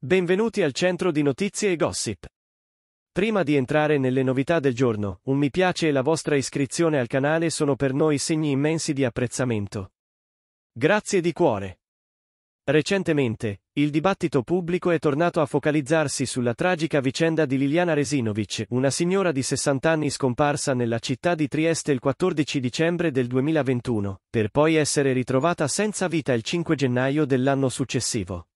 Benvenuti al centro di notizie e gossip. Prima di entrare nelle novità del giorno, un mi piace e la vostra iscrizione al canale sono per noi segni immensi di apprezzamento. Grazie di cuore. Recentemente, il dibattito pubblico è tornato a focalizzarsi sulla tragica vicenda di Liliana Resinovic, una signora di 60 anni scomparsa nella città di Trieste il 14 dicembre del 2021, per poi essere ritrovata senza vita il 5 gennaio dell'anno successivo.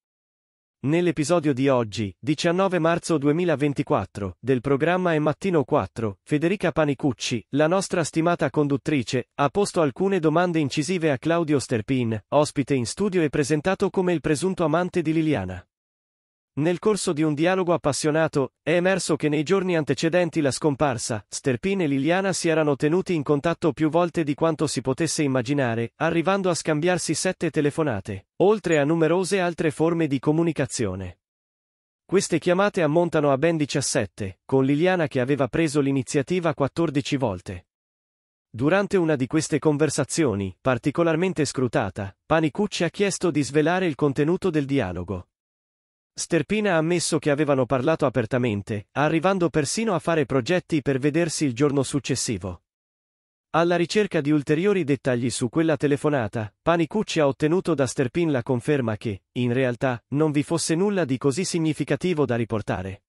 Nell'episodio di oggi, 19 marzo 2024, del programma E Mattino 4, Federica Panicucci, la nostra stimata conduttrice, ha posto alcune domande incisive a Claudio Sterpin, ospite in studio e presentato come il presunto amante di Liliana. Nel corso di un dialogo appassionato, è emerso che nei giorni antecedenti la scomparsa, Sterpin e Liliana si erano tenuti in contatto più volte di quanto si potesse immaginare, arrivando a scambiarsi sette telefonate, oltre a numerose altre forme di comunicazione. Queste chiamate ammontano a ben 17, con Liliana che aveva preso l'iniziativa 14 volte. Durante una di queste conversazioni, particolarmente scrutata, Panicucci ha chiesto di svelare il contenuto del dialogo, Sterpina ha ammesso che avevano parlato apertamente, arrivando persino a fare progetti per vedersi il giorno successivo. Alla ricerca di ulteriori dettagli su quella telefonata, Panicucci ha ottenuto da Sterpin la conferma che, in realtà, non vi fosse nulla di così significativo da riportare.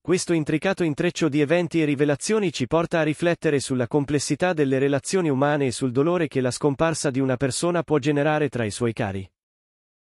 Questo intricato intreccio di eventi e rivelazioni ci porta a riflettere sulla complessità delle relazioni umane e sul dolore che la scomparsa di una persona può generare tra i suoi cari.